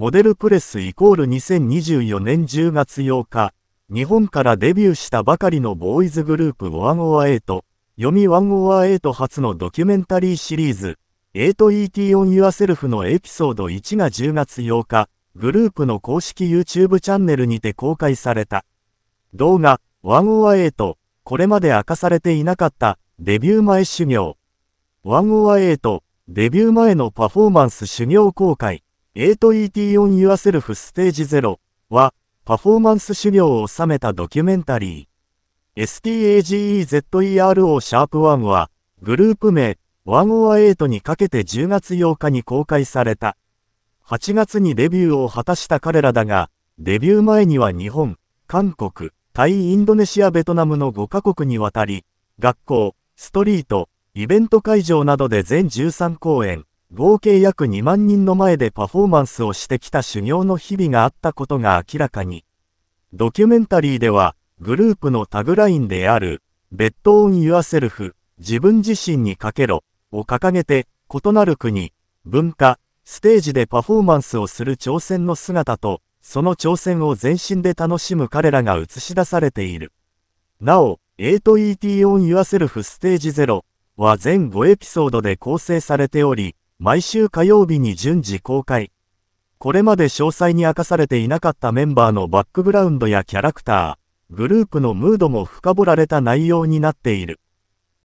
モデルプレスイコール2024年10月8日、日本からデビューしたばかりのボーイズグループ108、読み108初のドキュメンタリーシリーズ、8ET on yourself のエピソード1が10月8日、グループの公式 YouTube チャンネルにて公開された。動画、108、これまで明かされていなかった、デビュー前修行。108、デビュー前のパフォーマンス修行公開。8ET on Yourself Stage 0は、パフォーマンス修行を収めたドキュメンタリー。STAGEZERO シャープ e は、グループ名、108にかけて10月8日に公開された。8月にデビューを果たした彼らだが、デビュー前には日本、韓国、タイ、インドネシア、ベトナムの5カ国にわたり、学校、ストリート、イベント会場などで全13公演、合計約2万人の前でパフォーマンスをしてきた修行の日々があったことが明らかに。ドキュメンタリーでは、グループのタグラインである、ベッドオン・ユアセルフ、自分自身にかけろ、を掲げて、異なる国、文化、ステージでパフォーマンスをする挑戦の姿と、その挑戦を全身で楽しむ彼らが映し出されている。なお、8ET on Yourself Stage 0は全5エピソードで構成されており、毎週火曜日に順次公開。これまで詳細に明かされていなかったメンバーのバックグラウンドやキャラクター、グループのムードも深掘られた内容になっている。